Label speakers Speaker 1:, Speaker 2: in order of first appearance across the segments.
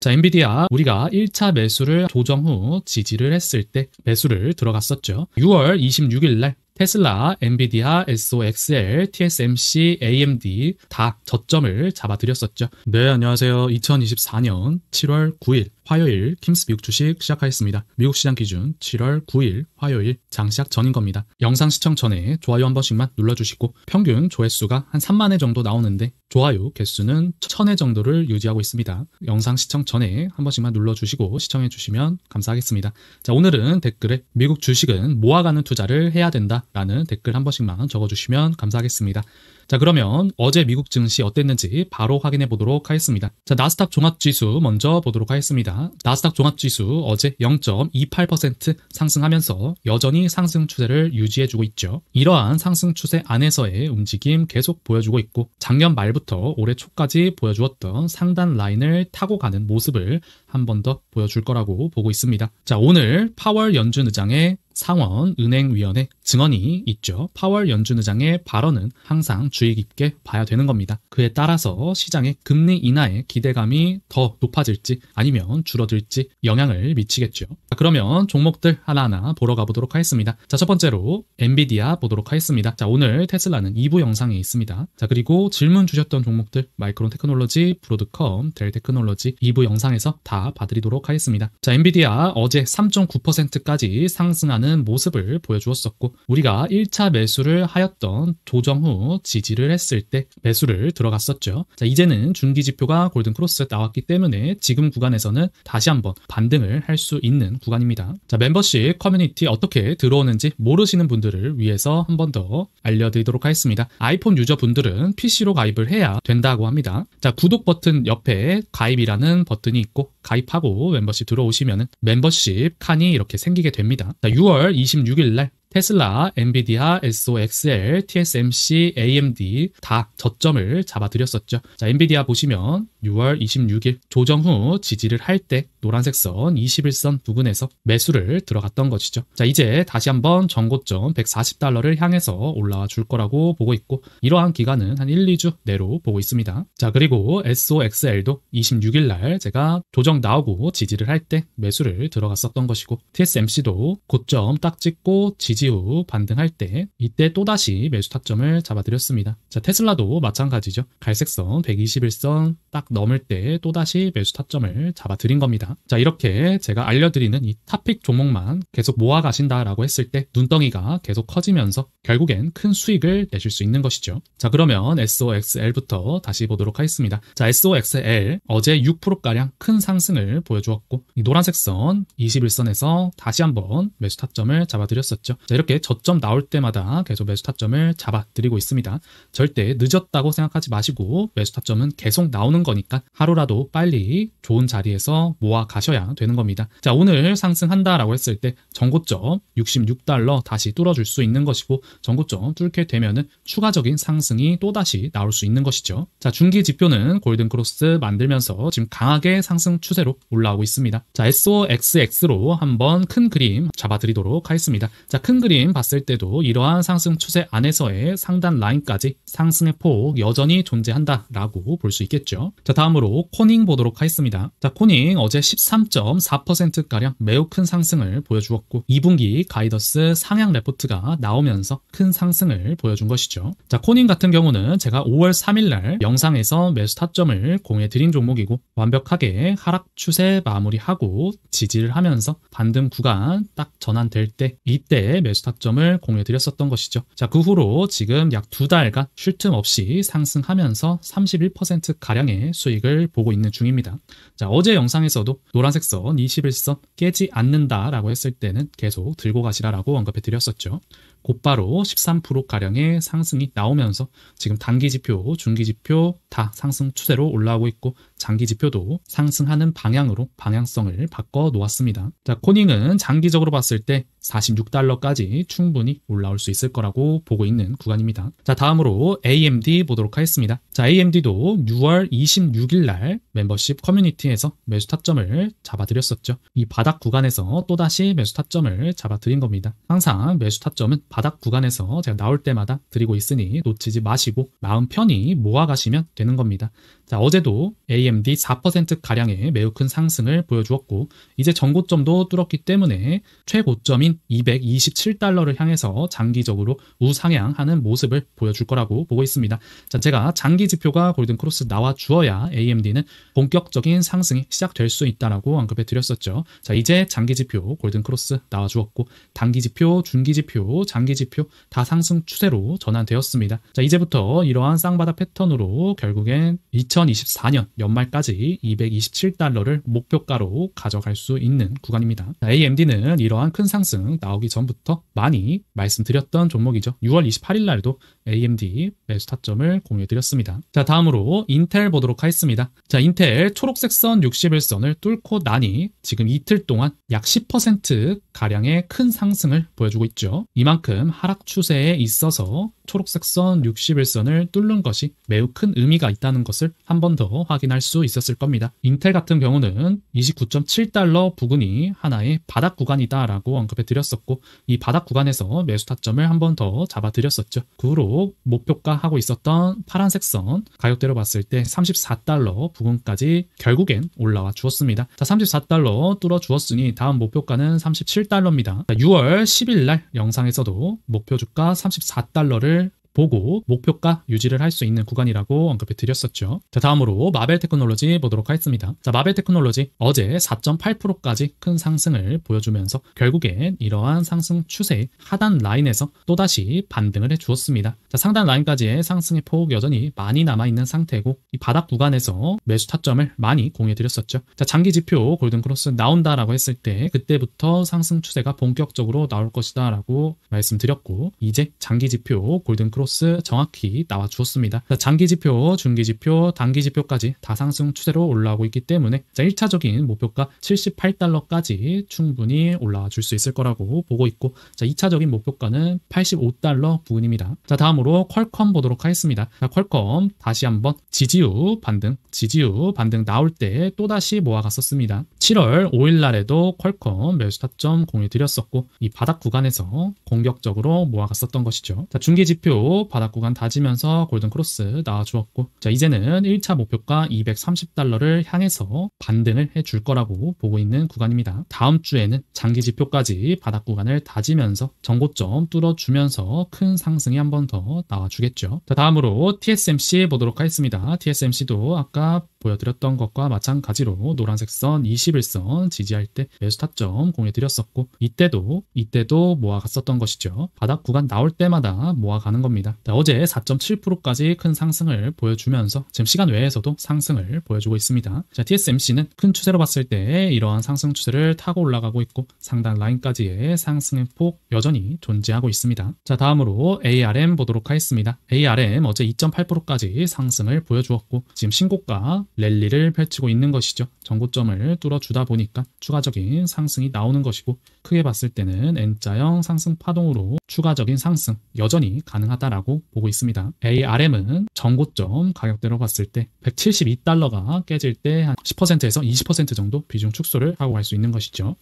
Speaker 1: 자, 엔비디아 우리가 1차 매수를 조정 후 지지를 했을 때 매수를 들어갔었죠. 6월 26일 날 테슬라, 엔비디아, SOXL, TSMC, AMD 다 저점을 잡아드렸었죠. 네, 안녕하세요. 2024년 7월 9일 화요일 킴스 미국 주식 시작하겠습니다. 미국 시장 기준 7월 9일 화요일 장시작 전인 겁니다. 영상 시청 전에 좋아요 한 번씩만 눌러주시고 평균 조회수가 한 3만 회 정도 나오는데 좋아요 개수는 1000회 정도를 유지하고 있습니다. 영상 시청 전에 한 번씩만 눌러주시고 시청해 주시면 감사하겠습니다. 자 오늘은 댓글에 미국 주식은 모아가는 투자를 해야 된다 라는 댓글 한 번씩만 적어주시면 감사하겠습니다. 자 그러면 어제 미국 증시 어땠는지 바로 확인해 보도록 하겠습니다. 자 나스닥 종합지수 먼저 보도록 하겠습니다. 나스닥 종합지수 어제 0.28% 상승하면서 여전히 상승 추세를 유지해주고 있죠. 이러한 상승 추세 안에서의 움직임 계속 보여주고 있고 작년 말부터 올해 초까지 보여주었던 상단 라인을 타고 가는 모습을 한 번 더 보여줄 거라고 보고 있습니다. 자 오늘 파월 연준 의장의 상원 은행위원회 증언이 있죠. 파월 연준 의장의 발언은 항상 주의 깊게 봐야 되는 겁니다. 그에 따라서 시장의 금리 인하의 기대감이 더 높아질지 아니면 줄어들지 영향을 미치겠죠. 자, 그러면 종목들 하나하나 보러 가보도록 하겠습니다. 자, 첫 번째로 엔비디아 보도록 하겠습니다. 자, 오늘 테슬라는 2부 영상에 있습니다. 자, 그리고 질문 주셨던 종목들 마이크론 테크놀로지, 브로드컴, 델 테크놀로지 2부 영상에서 다 봐드리도록 하겠습니다. 자, 엔비디아 어제 3.9%까지 상승하는 않은 모습을 보여주었었고 우리가 1차 매수를 하였던 조정 후 지지를 했을 때 매수를 들어갔었죠. 자, 이제는 중기 지표가 골든 크로스 나왔기 때문에 지금 구간에서는 다시 한번 반등을 할 수 있는 구간입니다. 자, 멤버십 커뮤니티 어떻게 들어오는지 모르시는 분들을 위해서 한 번 더 알려드리도록 하겠습니다. 아이폰 유저분들은 PC로 가입을 해야 된다고 합니다. 자, 구독 버튼 옆에 가입이라는 버튼이 있고 가입하고 멤버십 들어오시면 멤버십 칸이 이렇게 생기게 됩니다. 자, 6월 6월 26일 날 테슬라, 엔비디아, SOXL, TSMC, AMD 다 저점을 잡아드렸었죠. 자, 엔비디아 보시면 6월 26일 조정 후 지지를 할때 노란색 선 21선 부근에서 매수를 들어갔던 것이죠. 자 이제 다시 한번 전고점 140달러를 향해서 올라와 줄 거라고 보고 있고 이러한 기간은 한 1, 2주 내로 보고 있습니다. 자 그리고 SOXL도 26일 날 제가 조정 나오고 지지를 할 때 매수를 들어갔었던 것이고 TSMC도 고점 딱 찍고 지지 후 반등할 때 이때 또다시 매수 타점을 잡아드렸습니다. 자 테슬라도 마찬가지죠. 갈색선 121선 딱 넘을 때 또다시 매수 타점을 잡아드린 겁니다. 있습니다. 자, 이렇게 제가 알려드리는 이 탑픽 종목만 계속 모아가신다라고 했을 때 눈덩이가 계속 커지면서 결국엔 큰 수익을 내실 수 있는 것이죠. 자, 그러면 SOXL부터 다시 보도록 하겠습니다. 자, SOXL 어제 6%가량 큰 상승을 보여주었고 이 노란색 선 21선에서 다시 한번 매수 타점을 잡아드렸었죠. 자, 이렇게 저점 나올 때마다 계속 매수 타점을 잡아드리고 있습니다. 절대 늦었다고 생각하지 마시고 매수 타점은 계속 나오는 거니까 하루라도 빨리 좋은 자리에서 모아 모아가셔야 되는 겁니다. 자 오늘 상승한다라고 했을 때 전고점 66달러 다시 뚫어줄 수 있는 것이고 전고점 뚫게 되면은 추가적인 상승이 또다시 나올 수 있는 것이죠. 자 중기 지표는 골든크로스 만들면서 지금 강하게 상승 추세로 올라오고 있습니다. 자 SOXX로 한번 큰 그림 잡아드리도록 하겠습니다. 자 큰 그림 봤을 때도 이러한 상승 추세 안에서의 상단 라인까지 상승의 폭 여전히 존재한다라고 볼 수 있겠죠. 자 다음으로 코닝 보도록 하겠습니다. 자 코닝 어제 13.4%가량 매우 큰 상승을 보여주었고 2분기 가이더스 상향 레포트가 나오면서 큰 상승을 보여준 것이죠. 자 코닌 같은 경우는 제가 5월 3일날 영상에서 매수 타점을 공해드린 종목이고 완벽하게 하락 추세 마무리하고 지지를 하면서 반등 구간 딱 전환될 때 이때 매수 타점을 공해드렸었던 것이죠. 자그 후로 지금 약 두 달간 쉴 틈 없이 상승하면서 31%가량의 수익을 보고 있는 중입니다. 자 어제 영상에서도 노란색 선, 21선 깨지 않는다라고 했을 때는 계속 들고 가시라라고 언급해 드렸었죠. 곧바로 13%가량의 상승이 나오면서 지금 단기지표, 중기지표 다 상승 추세로 올라오고 있고 장기지표도 상승하는 방향으로 방향성을 바꿔 놓았습니다. 자, 코닝은 장기적으로 봤을 때 46달러까지 충분히 올라올 수 있을 거라고 보고 있는 구간입니다. 자, 다음으로 AMD 보도록 하겠습니다. 자, AMD도 6월 26일 날 멤버십 커뮤니티에서 매수 타점을 잡아드렸었죠. 이 바닥 구간에서 또다시 매수 타점을 잡아드린 겁니다. 항상 매수 타점은 바닥 바닥 구간에서 제가 나올 때마다 드리고 있으니 놓치지 마시고 마음 편히 모아가시면 되는 겁니다. 자, 어제도 AMD 4%가량의 매우 큰 상승을 보여주었고, 이제 전고점도 뚫었기 때문에 최고점인 227달러를 향해서 장기적으로 우상향하는 모습을 보여줄 거라고 보고 있습니다. 자, 제가 장기 지표가 골든크로스 나와주어야 AMD는 본격적인 상승이 시작될 수 있다라고 언급해 드렸었죠. 자, 이제 장기 지표 골든크로스 나와주었고, 단기 지표, 중기 지표, 장기 지표 다 상승 추세로 전환되었습니다. 자, 이제부터 이러한 쌍바닥 패턴으로 결국엔 2024년 연말까지 227달러를 목표가로 가져갈 수 있는 구간입니다. AMD는 이러한 큰 상승 나오기 전부터 많이 말씀드렸던 종목이죠. 6월 28일 날도 AMD 매수 타점을 공유해드렸습니다. 자 다음으로 인텔 보도록 하겠습니다. 자 인텔 초록색 선 61선을 뚫고 나니 지금 이틀 동안 약 10% 가량의 큰 상승을 보여주고 있죠. 이만큼 하락 추세에 있어서 초록색 선 61선을 뚫는 것이 매우 큰 의미가 있다는 것을 한번더 확인할 수 있었을 겁니다. 인텔 같은 경우는 29.7달러 부근이 하나의 바닥 구간이다라고 언급해 드렸었고 이 바닥 구간에서 매수 타점을 한 번 더 잡아 드렸었죠. 그 후로 목표가 하고 있었던 파란색 선 가격대로 봤을 때 34달러 부근까지 결국엔 올라와 주었습니다. 자 34달러 뚫어 주었으니 다음 목표가는 37달러입니다. 6월 10일 날 영상에서도 목표 주가 34달러를 보고 목표가 유지를 할 수 있는 구간이라고 언급해 드렸었죠. 자 다음으로 마벨 테크놀로지 보도록 하겠습니다. 자 마벨 테크놀로지 어제 4.8%까지 큰 상승을 보여주면서 결국엔 이러한 상승 추세 하단 라인에서 또다시 반등을 해주었습니다. 자 상단 라인까지의 상승의 폭 여전히 많이 남아있는 상태고 이 바닥 구간에서 매수 타점을 많이 공유해 드렸었죠. 자 장기 지표 골든크로스 나온다라고 했을 때 그때부터 상승 추세가 본격적으로 나올 것이다 라고 말씀드렸고 이제 장기 지표 골든크로스 마이스 정확히 나와주었습니다. 장기지표, 중기지표, 단기지표까지 다 상승 추세로 올라오고 있기 때문에 자, 1차적인 목표가 78달러까지 충분히 올라와 줄 수 있을 거라고 보고 있고 자, 2차적인 목표가는 85달러 부근입니다. 자, 다음으로 퀄컴 보도록 하겠습니다. 자, 퀄컴 다시 한번 지지유 반등, 지지유 반등 나올 때 또다시 모아갔었습니다. 7월 5일 날에도 퀄컴 매수 타점 공유 드렸었고 이 바닥 구간에서 공격적으로 모아갔었던 것이죠. 자, 중기지표 바닥 구간 다지면서 골든 크로스 나와주었고 자 이제는 1차 목표가 230달러를 향해서 반등을 해줄 거라고 보고 있는 구간입니다. 다음 주에는 장기 지표까지 바닥 구간을 다지면서 전고점 뚫어주면서 큰 상승이 한 번 더 나와주겠죠. 자 다음으로 TSMC 보도록 하겠습니다. TSMC도 아까 보여드렸던 것과 마찬가지로 노란색 선 21선 지지할 때 매수 타점 공유드렸었고 이때도 이때도 모아갔었던 것이죠. 바닥 구간 나올 때마다 모아가는 겁니다. 자, 어제 4.7%까지 큰 상승을 보여주면서 지금 시간 외에서도 상승을 보여주고 있습니다. 자, TSMC는 큰 추세로 봤을 때 이러한 상승 추세를 타고 올라가고 있고 상단 라인까지의 상승의 폭 여전히 존재하고 있습니다. 자 다음으로 ARM 보도록 하겠습니다. ARM 어제 2.8%까지 상승을 보여주었고 지금 신고가 랠리를 펼치고 있는 것이죠. 전고점을 뚫어주다 보니까 추가적인 상승이 나오는 것이고 크게 봤을 때는 N자형 상승 파동으로 추가적인 상승 여전히 가능하다라고 보고 있습니다. ARM은 전고점 가격대로 봤을 때 172달러가 깨질 때 한 10%에서 20% 정도 비중 축소를 하고 갈 수 있는 것이죠.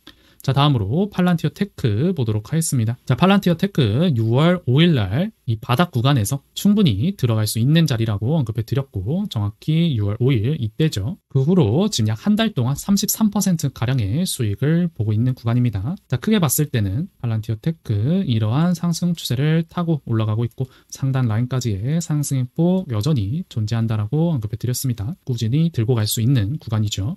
Speaker 1: 자 다음으로 팔란티어 테크 보도록 하겠습니다. 자 팔란티어 테크 6월 5일날 이 바닥 구간에서 충분히 들어갈 수 있는 자리라고 언급해 드렸고 정확히 6월 5일 이때죠. 그 후로 지금 약 한 달 동안 33%가량의 수익을 보고 있는 구간입니다. 자 크게 봤을 때는 팔란티어 테크 이러한 상승 추세를 타고 올라가고 있고 상단 라인까지의 상승의 폭 여전히 존재한다라고 언급해 드렸습니다. 꾸준히 들고 갈 수 있는 구간이죠.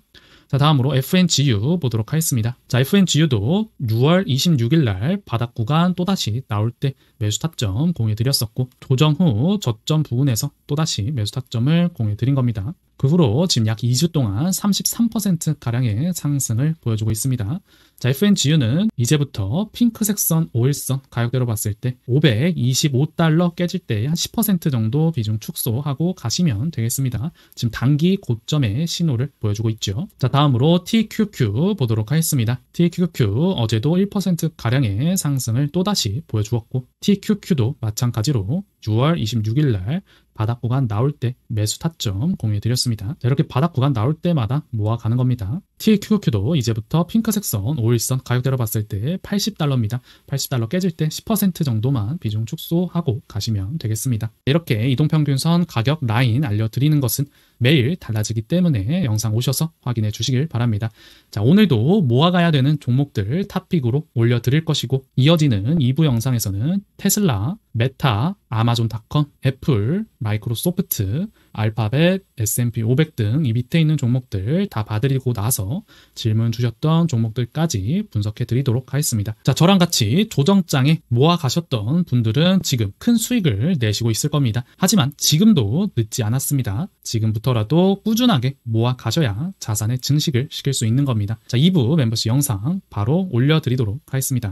Speaker 1: 자, 다음으로 FNGU 보도록 하겠습니다. 자, FNGU도 6월 26일 날 바닥 구간 또다시 나올 때 매수 타점 공유드렸었고 조정 후 저점 부근에서 또다시 매수 타점을 공유드린 겁니다. 그 후로 지금 약 2주 동안 33%가량의 상승을 보여주고 있습니다. 자, FNGU는 이제부터 핑크색 선, 5일선 가격대로 봤을 때 525달러 깨질 때 한 10% 정도 비중 축소하고 가시면 되겠습니다. 지금 단기 고점의 신호를 보여주고 있죠. 자, 다음으로 TQQ 보도록 하겠습니다. TQQ 어제도 1%가량의 상승을 또다시 보여주었고 TQQ도 마찬가지로 6월 26일 날 바닥 구간 나올 때 매수 타점 공유해 드렸습니다. 이렇게 바닥 구간 나올 때마다 모아가는 겁니다. TQQ도 이제부터 핑크색 선 5일선 가격대로 봤을 때 80달러입니다. 80달러 깨질 때 10% 정도만 비중 축소하고 가시면 되겠습니다. 이렇게 이동평균선 가격 라인 알려드리는 것은 매일 달라지기 때문에 영상 오셔서 확인해 주시길 바랍니다. 자, 오늘도 모아가야 되는 종목들 탑픽으로 올려드릴 것이고 이어지는 2부 영상에서는 테슬라, 메타, 아마존닷컴, 애플, 마이크로소프트, 알파벳, S&P 500 등 이 밑에 있는 종목들 다 봐드리고 나서 질문 주셨던 종목들까지 분석해 드리도록 하겠습니다. 자, 저랑 같이 조정장에 모아 가셨던 분들은 지금 큰 수익을 내시고 있을 겁니다. 하지만 지금도 늦지 않았습니다. 지금부터라도 꾸준하게 모아 가셔야 자산의 증식을 시킬 수 있는 겁니다. 자, 2부 멤버십 영상 바로 올려드리도록 하겠습니다.